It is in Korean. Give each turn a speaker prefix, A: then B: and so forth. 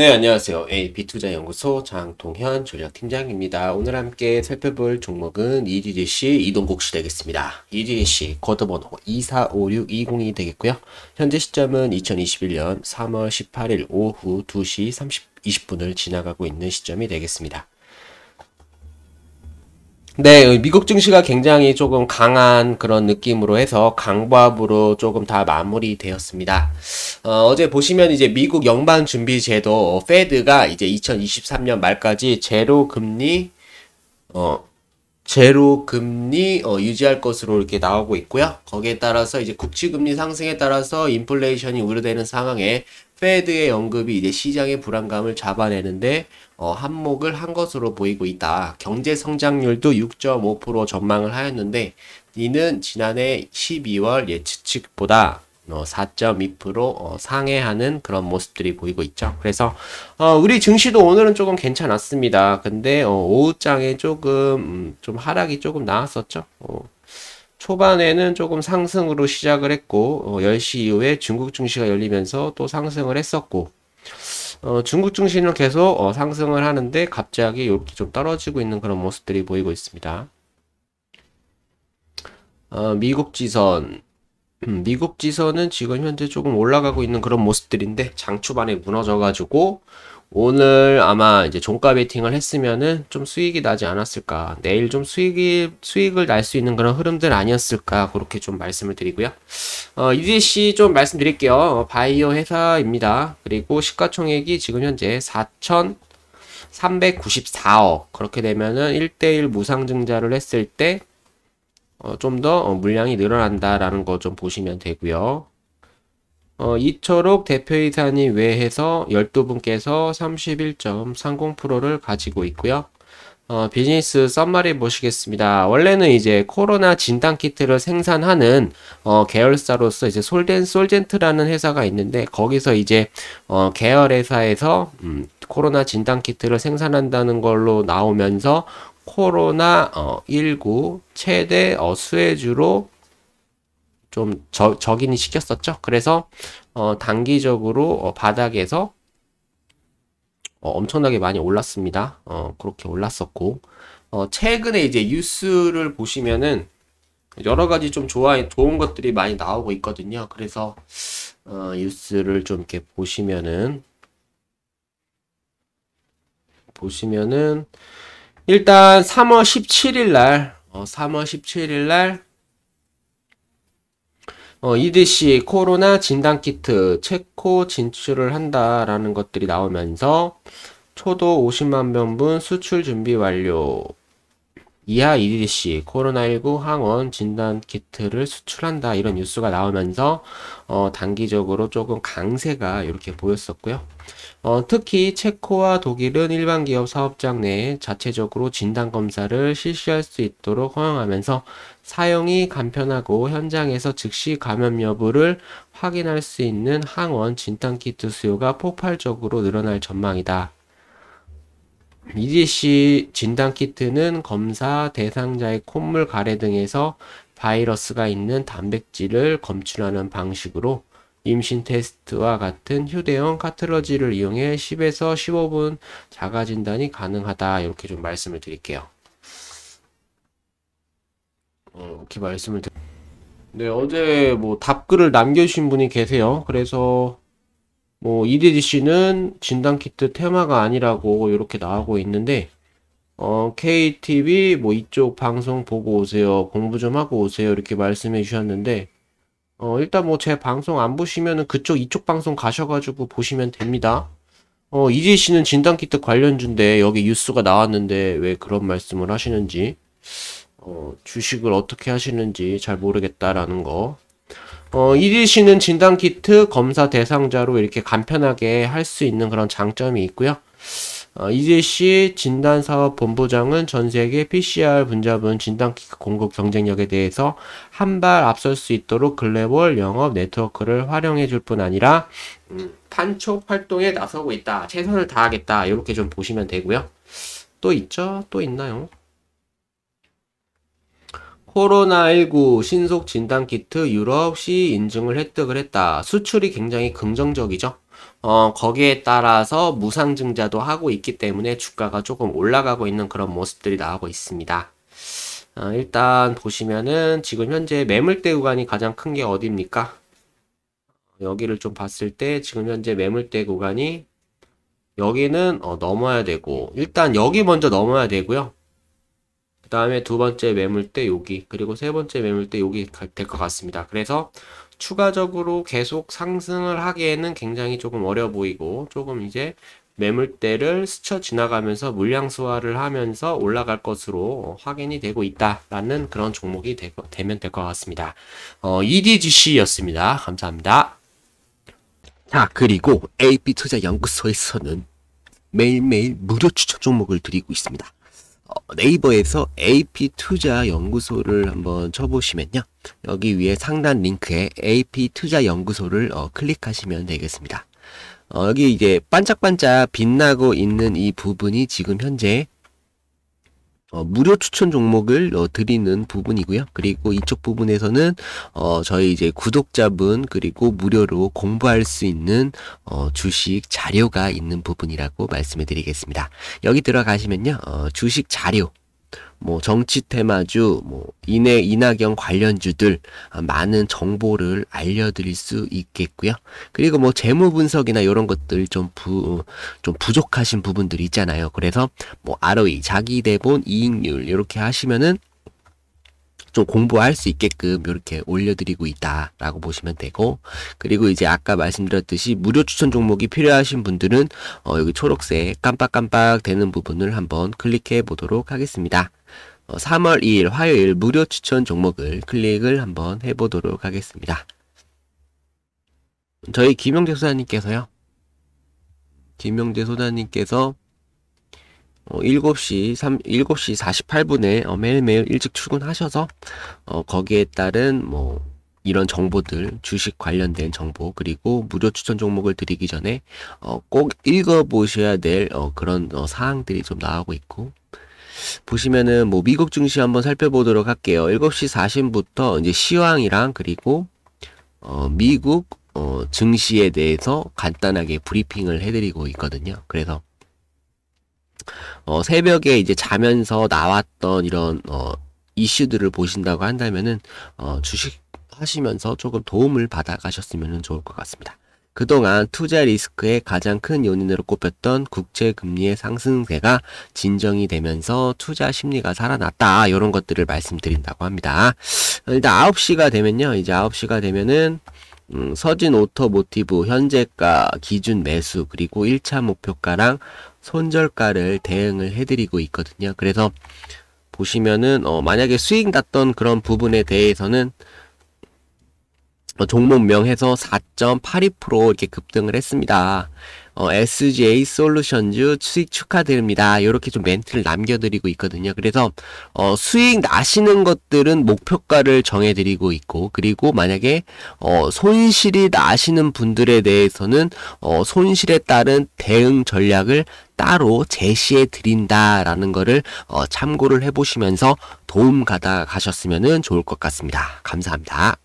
A: 네, 안녕하세요. AB투자연구소 장동현 전략팀장입니다. 오늘 함께 살펴볼 종목은 EDDC 이동국시 되겠습니다. EDDC 거드번호 2456202 되겠고요. 현재 시점은 2021년 3월 18일 오후 2시 30, 20분을 지나가고 있는 시점이 되겠습니다. 네, 미국 증시가 굉장히 조금 강한 그런 느낌으로 해서 강보합으로 조금 다 마무리되었습니다. 어, 제 보시면 이제 미국 영반 준비 제도 페드가 이제 2023년 말까지 제로 금리 어 제로 금리 어, 유지할 것으로 이렇게 나오고 있고요. 거기에 따라서 이제 국채 금리 상승에 따라서 인플레이션이 우려되는 상황에 패드의연금이 이제 시장의 불안감을 잡아내는데 어, 한몫을 한 것으로 보이고 있다. 경제 성장률도 6.5% 전망을 하였는데 이는 지난해 12월 예측보다 어, 4.2% 어, 상회하는 그런 모습들이 보이고 있죠. 그래서 어, 우리 증시도 오늘은 조금 괜찮았습니다. 근데 어, 오후장에 조금 음, 좀 하락이 조금 나왔었죠. 어. 초반에는 조금 상승으로 시작을 했고 어, 10시 이후에 중국 증시가 열리면서 또 상승을 했었고 어, 중국 증시는 계속 어, 상승을 하는데 갑자기 이렇게 좀 떨어지고 있는 그런 모습들이 보이고 있습니다. 어, 미국 지선 음, 미국 지선은 지금 현재 조금 올라가고 있는 그런 모습들인데 장 초반에 무너져가지고 오늘 아마 이제 종가 베팅을 했으면은 좀 수익이 나지 않았을까. 내일 좀 수익이, 수익을 날 수 있는 그런 흐름들 아니었을까. 그렇게 좀 말씀을 드리고요. 어, UDC 좀 말씀드릴게요. 어, 바이오 회사입니다. 그리고 시가총액이 지금 현재 4,394억. 그렇게 되면은 1대1 무상증자를 했을 때, 어, 좀 더 물량이 늘어난다라는 거 좀 보시면 되고요. 어, 이철옥 대표이사님 외에서 12분께서 31.30%를 가지고 있고요. 어, 비즈니스 썸마리 보시겠습니다. 원래는 이제 코로나 진단 키트를 생산하는 어, 계열사로서 이제 솔덴 솔젠트라는 회사가 있는데 거기서 이제 어, 계열 회사에서 음, 코로나 진단 키트를 생산한다는 걸로 나오면서 코로나 어, 19 최대 어, 수혜주로 좀 저, 적인이 시켰었죠. 그래서 어, 단기적으로 어, 바닥에서 어, 엄청나게 많이 올랐습니다. 어, 그렇게 올랐었고 어, 최근에 이제 뉴스를 보시면은 여러 가지 좀 좋아 좋은 것들이 많이 나오고 있거든요. 그래서 어, 뉴스를 좀 이렇게 보시면은 보시면은 일단 3월 17일 날 어, 3월 17일 날 어, EDC 코로나 진단 키트 체코 진출을 한다라는 것들이 나오면서 초도 50만 명분 수출 준비 완료 이하 EDDC 코로나19 항원 진단 키트를 수출한다 이런 뉴스가 나오면서 어, 단기적으로 조금 강세가 이렇게 보였었고요. 어, 특히 체코와 독일은 일반 기업 사업장 내에 자체적으로 진단 검사를 실시할 수 있도록 허용하면서 사용이 간편하고 현장에서 즉시 감염 여부를 확인할 수 있는 항원 진단 키트 수요가 폭발적으로 늘어날 전망이다. EDC 진단 키트는 검사 대상자의 콧물 가래 등에서 바이러스가 있는 단백질을 검출하는 방식으로 임신 테스트와 같은 휴대용 카트러지를 이용해 10에서 15분 자가 진단이 가능하다. 이렇게 좀 말씀을 드릴게요. 어, 이렇게 말씀을 드릴게요. 네, 어제 뭐 답글을 남겨주신 분이 계세요. 그래서 뭐 EDGC는 진단키트 테마가 아니라고 이렇게 나오고 있는데 어, KTV 뭐 이쪽 방송 보고 오세요. 공부 좀 하고 오세요. 이렇게 말씀해 주셨는데 어, 일단 뭐 제 방송 안 보시면은 그쪽 이쪽 방송 가셔가지고 보시면 됩니다. 어, 이지 씨는 진단키트 관련주인데 여기 뉴스가 나왔는데 왜 그런 말씀을 하시는지 어, 주식을 어떻게 하시는지 잘 모르겠다라는 거 어, 이지 씨는 진단키트 검사 대상자로 이렇게 간편하게 할 수 있는 그런 장점이 있고요. 어, 이지 씨 진단사업 본부장은 전 세계 PCR 분자분 진단키트 공급 경쟁력에 대해서 한 발 앞설 수 있도록 글래벌 영업 네트워크를 활용해 줄 뿐 아니라 음, 판촉 활동에 나서고 있다. 최선을 다하겠다. 이렇게 좀 보시면 되고요. 또 있죠? 또 있나요? 코로나19 신속 진단 키트 유럽 시 인증을 획득을 했다. 수출이 굉장히 긍정적이죠. 어, 거기에 따라서 무상증자도 하고 있기 때문에 주가가 조금 올라가고 있는 그런 모습들이 나오고 있습니다. 어, 일단 보시면은 지금 현재 매물대 구간이 가장 큰 게 어디입니까? 여기를 좀 봤을 때 지금 현재 매물대 구간이 여기는 어, 넘어야 되고 일단 여기 먼저 넘어야 되고요. 그 다음에 두 번째 매물대 여기 그리고 세 번째 매물대 여기 될 것 같습니다. 그래서 추가적으로 계속 상승을 하기에는 굉장히 조금 어려 보이고 조금 이제 매물대를 스쳐 지나가면서 물량 소화를 하면서 올라갈 것으로 확인이 되고 있다라는 그런 종목이 되, 면될 것 같습니다. 어, EDGC였습니다. 감사합니다. 자, 그리고 AB투자연구소에서는 매일매일 무료 추천 종목을 드리고 있습니다. 어, 네이버에서 AP투자연구소를 한번 쳐보시면요. 여기 위에 상단 링크에 AP투자연구소를 어, 클릭하시면 되겠습니다. 어, 여기 이제 반짝반짝 빛나고 있는 이 부분이 지금 현재 어, 무료 추천 종목을 어, 드리는 부분이고요. 그리고 이쪽 부분에서는 어, 저희 이제 구독자분 그리고 무료로 공부할 수 있는 어, 주식 자료가 있는 부분이라고 말씀해 드리겠습니다. 여기 들어가시면요. 어, 주식 자료 뭐 정치 테마주, 뭐 인해 이낙연 관련주들 아, 많은 정보를 알려드릴 수 있겠고요. 그리고 뭐 재무 분석이나 이런 것들 좀부좀 부족하신 부분들이 있잖아요. 그래서 뭐 ROE, 자기 대본 이익률 이렇게 하시면은 좀 공부할 수 있게끔 이렇게 올려드리고 있다라고 보시면 되고 그리고 이제 아까 말씀드렸듯이 무료 추천 종목이 필요하신 분들은 어 여기 초록색 깜빡깜빡 되는 부분을 한번 클릭해 보도록 하겠습니다. 3월 어, 2일 화요일 무료 추천 종목을 클릭을 한번 해보도록 하겠습니다. 저희 김영재 소장님께서요. 김영재 소장님께서 7시 3, 7시 48분에 매일매일 일찍 출근하셔서 어, 거기에 따른 뭐 이런 정보들, 주식 관련된 정보, 그리고 무료 추천 종목을 드리기 전에 어, 꼭 읽어보셔야 될 그런 사항들이 좀 나오고 있고, 보시면은 뭐 미국 증시 한번 살펴보도록 할게요. 7시 40분부터 이제 시황이랑 그리고 어 미국 어 증시에 대해서 간단하게 브리핑을 해드리고 있거든요. 그래서 어 새벽에 이제 자면서 나왔던 이런 어 이슈들을 보신다고 한다면은 어 주식 하시면서 조금 도움을 받아 가셨으면 좋을 것 같습니다. 그동안 투자 리스크의 가장 큰 요인으로 꼽혔던 국채 금리의 상승세가 진정이 되면서 투자 심리가 살아났다. 이런 것들을 말씀드린다고 합니다. 일단 9시가 되면요. 이제 9시가 되면은 음, 서진 오토모티브 현재가 기준 매수 그리고 1차 목표가랑 손절가를 대응을 해드리고 있거든요. 그래서 보시면은 어, 만약에 수익 났던 그런 부분에 대해서는 어, 종목명 에서4.82% 이렇게 급등을 했습니다. 어, SGA 솔루션즈 수익 축하드립니다. 이렇게 좀 멘트를 남겨드리고 있거든요. 그래서 어, 수익 나시는 것들은 목표가를 정해드리고 있고 그리고 만약에 어, 손실이 나시는 분들에 대해서는 어, 손실에 따른 대응 전략을 따로 제시해 드린다라는 것을 어, 참고를 해보시면서 도움 가다 가셨으면 좋을 것 같습니다. 감사합니다.